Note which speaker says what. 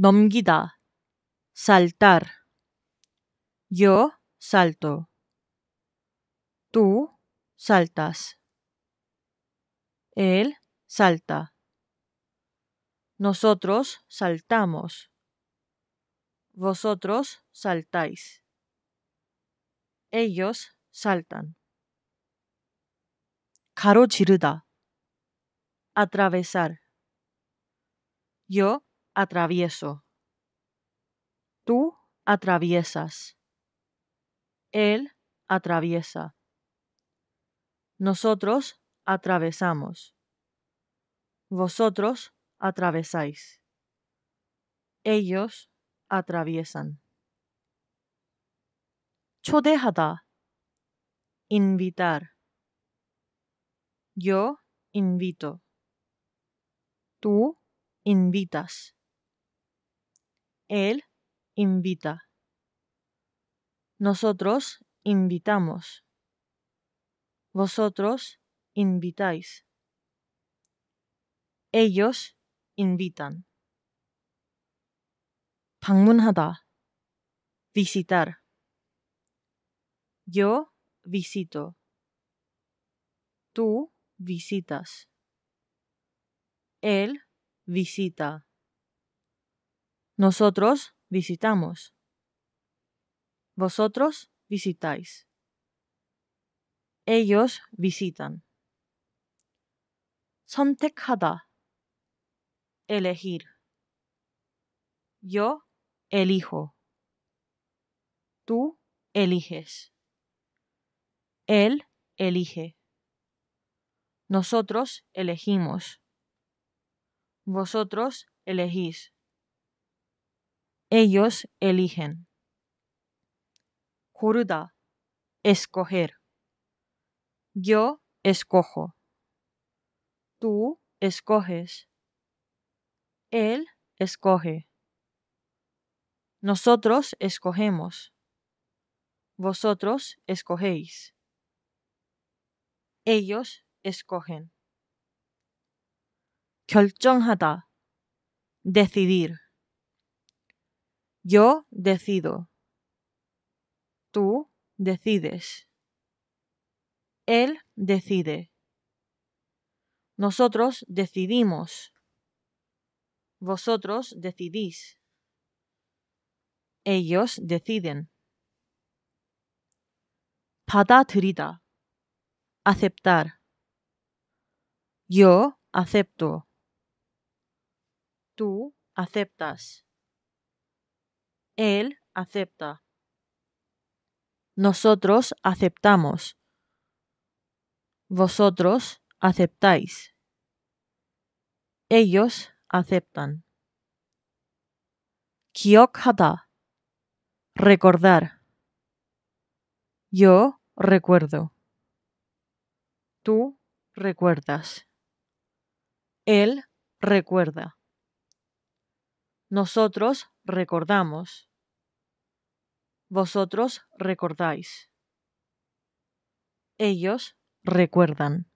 Speaker 1: 넘기다, saltar. Yo salto. Tú saltas. Él salta. Nosotros saltamos. Vosotros saltáis. Ellos saltan. 가로지르다. Atravesar. Yo atravieso. Tú atraviesas. Él atraviesa. Nosotros atravesamos. Vosotros atravesáis. Ellos atraviesan. Chodejata. Invitar. Yo invito. Tú invitas. Él invita. Nosotros invitamos. Vosotros invitáis. Ellos invitan. 방문하다. Visitar. Yo visito. Tú visitas. Él visita. Nosotros visitamos. Vosotros visitáis. Ellos visitan. 선택하다. Elegir. Yo elijo. Tú eliges. Él elige. Nosotros elegimos. Vosotros elegís. Ellos eligen. Kuruda. Escoger. Yo escojo. Tú escoges. Él escoge. Nosotros escogemos. Vosotros escogéis. Ellos escogen. 결정하다. Decidir. Yo decido. Tú decides. Él decide. Nosotros decidimos. Vosotros decidís. Ellos deciden. Patatrita, Aceptar. Yo acepto. Tú aceptas. Él acepta. Nosotros aceptamos. Vosotros aceptáis. Ellos aceptan. Kyokhata. Recordar. Yo recuerdo. Tú recuerdas. Él recuerda. Nosotros recordamos vosotros recordáis. Ellos recuerdan.